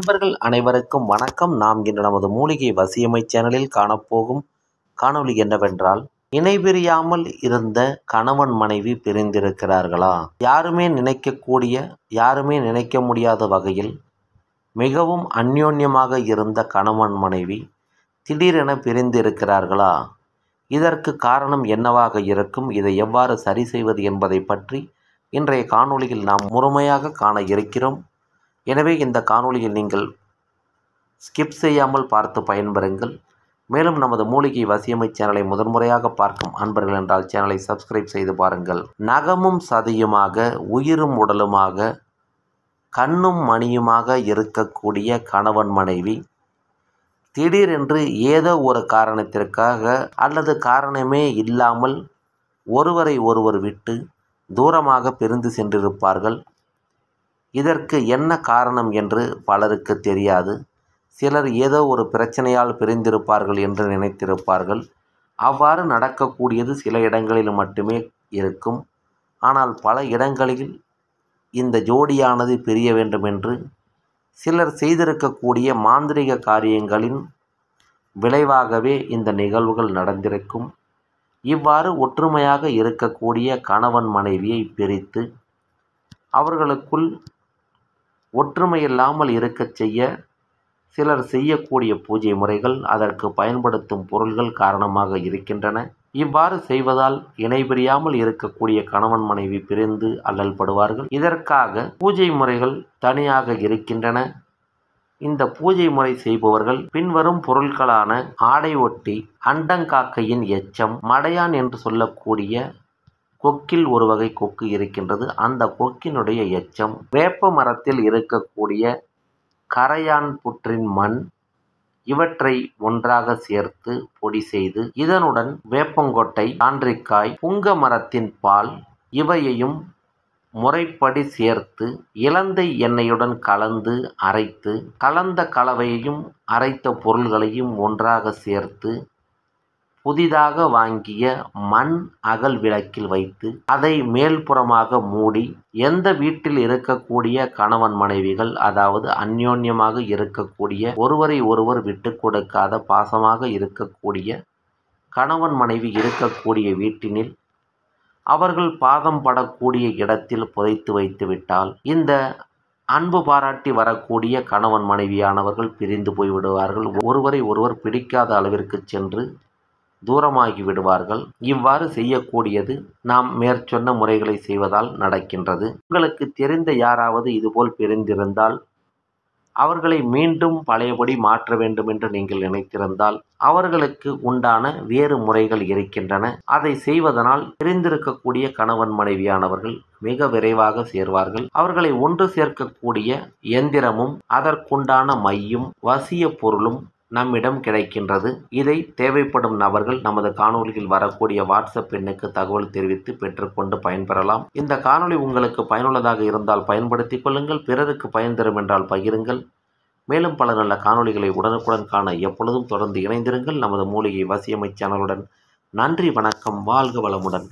நண்பர்கள் அனைவருக்கும் வணக்கம் நாம் இன்று நமது மூலிகை வசியமை சேனலில் காணப்போகும் காணொலி என்னவென்றால் நினைவிரியாமல் இருந்த கணவன் மனைவி பிரிந்திருக்கிறார்களா யாருமே நினைக்கக்கூடிய யாருமே நினைக்க முடியாத வகையில் மிகவும் அந்யோன்யமாக இருந்த கணவன் மனைவி திடீரென பிரிந்திருக்கிறார்களா இதற்கு காரணம் என்னவாக இருக்கும் இதை எவ்வாறு சரி செய்வது என்பதை பற்றி இன்றைய காணொளியில் நாம் முழுமையாக காண இருக்கிறோம் எனவே இந்த காணொளியை நீங்கள் ஸ்கிப் செய்யாமல் பார்த்து பயன்பெறுங்கள் மேலும் நமது மூலிகை வசியமை சேனலை முதன்முறையாக பார்க்கும் அன்பர்கள் என்றால் சேனலை சப்ஸ்கிரைப் செய்து பாருங்கள் நகமும் சதியுமாக உயிரும் உடலுமாக கண்ணும் மணியுமாக இருக்கக்கூடிய கணவன் மனைவி திடீரென்று ஏதோ ஒரு காரணத்திற்காக அல்லது காரணமே இல்லாமல் ஒருவரை ஒருவர் விட்டு தூரமாக பிரிந்து சென்றிருப்பார்கள் இதற்கு என்ன காரணம் என்று பலருக்கு தெரியாது சிலர் ஏதோ ஒரு பிரச்சனையால் பிரிந்திருப்பார்கள் என்று நினைத்திருப்பார்கள் அவ்வாறு நடக்கக்கூடியது சில இடங்களில் மட்டுமே இருக்கும் ஆனால் பல இடங்களில் இந்த ஜோடியானது பிரிய வேண்டும் என்று சிலர் செய்திருக்கக்கூடிய மாந்திரிக காரியங்களின் விளைவாகவே இந்த நிகழ்வுகள் நடந்திருக்கும் இவ்வாறு ஒற்றுமையாக இருக்கக்கூடிய கணவன் மனைவியை பிரித்து அவர்களுக்குள் ஒற்றுமை இல்லாமல் இருக்கச் செய்ய சிலர் செய்யக்கூடிய பூஜை முறைகள் அதற்கு பயன்படுத்தும் பொருள்கள் காரணமாக இருக்கின்றன இவ்வாறு செய்வதால் இணை பிரியாமல் இருக்கக்கூடிய கணவன் மனைவி பிரிந்து அல்லல்படுவார்கள் இதற்காக பூஜை முறைகள் தனியாக இருக்கின்றன இந்த பூஜை முறை செய்பவர்கள் பின்வரும் பொருட்களான ஆடை ஒட்டி அண்டங்காக்கையின் எச்சம் மடையான் என்று சொல்லக்கூடிய கொக்கில் ஒரு வகை கொக்கு இருக்கின்றது அந்த கொக்கினுடைய எச்சம் வேப்ப மரத்தில் இருக்கக்கூடிய கரையான் புற்றின் மண் இவற்றை ஒன்றாக சேர்த்து பொடி செய்து இதனுடன் வேப்பங்கொட்டை ஆன்றிக்காய் புங்க மரத்தின் பால் இவையையும் முறைப்படி சேர்த்து இலந்தை எண்ணெயுடன் கலந்து அரைத்து கலந்த கலவையையும் அரைத்த பொருள்களையும் ஒன்றாக சேர்த்து புதிதாக வாங்கிய மண் அகல் விளக்கில் வைத்து அதை மேல்புறமாக மூடி எந்த வீட்டில் இருக்கக்கூடிய கணவன் மனைவிகள் அதாவது அந்யோன்யமாக இருக்கக்கூடிய ஒருவரை ஒருவர் விட்டு கொடுக்காத பாசமாக இருக்கக்கூடிய கணவன் மனைவி இருக்கக்கூடிய வீட்டினில் அவர்கள் பாதம் படக்கூடிய இடத்தில் புதைத்து வைத்துவிட்டால் இந்த அன்பு பாராட்டி வரக்கூடிய கணவன் மனைவியானவர்கள் பிரிந்து போய்விடுவார்கள் ஒருவரை ஒருவர் பிடிக்காத அளவிற்கு சென்று தூரமாகி விடுவார்கள் இவ்வாறு செய்யக்கூடியது நாம் மேற்சொன்ன முறைகளை செய்வதால் நடக்கின்றது உங்களுக்கு தெரிந்த யாராவது இதுபோல் பிரிந்திருந்தால் அவர்களை மீண்டும் பழையபடி மாற்ற வேண்டும் என்று நீங்கள் நினைத்திருந்தால் அவர்களுக்கு உண்டான வேறு முறைகள் இருக்கின்றன அதை செய்வதனால் பிரிந்திருக்கக்கூடிய கணவன் மனைவியானவர்கள் மிக விரைவாக சேர்வார்கள் அவர்களை ஒன்று சேர்க்கக்கூடிய எந்திரமும் அதற்குண்டான மையும் வசிய பொருளும் நம்மிடம் கிடைக்கின்றது இதை தேவைப்படும் நபர்கள் நமது காணொலியில் வரக்கூடிய வாட்ஸ்அப் எண்ணுக்கு தகவல் தெரிவித்து பெற்றுக்கொண்டு பயன்பெறலாம் இந்த காணொலி உங்களுக்கு பயனுள்ளதாக இருந்தால் பயன்படுத்திக் கொள்ளுங்கள் பிறருக்கு பயன் தரும் என்றால் பகிருங்கள் மேலும் பல நல்ல காணொலிகளை உடனுக்குடன் காண எப்பொழுதும் தொடர்ந்து இணைந்திருங்கள் நமது மூலிகை வசியமை சேனலுடன் நன்றி வணக்கம் வாழ்க வளமுடன்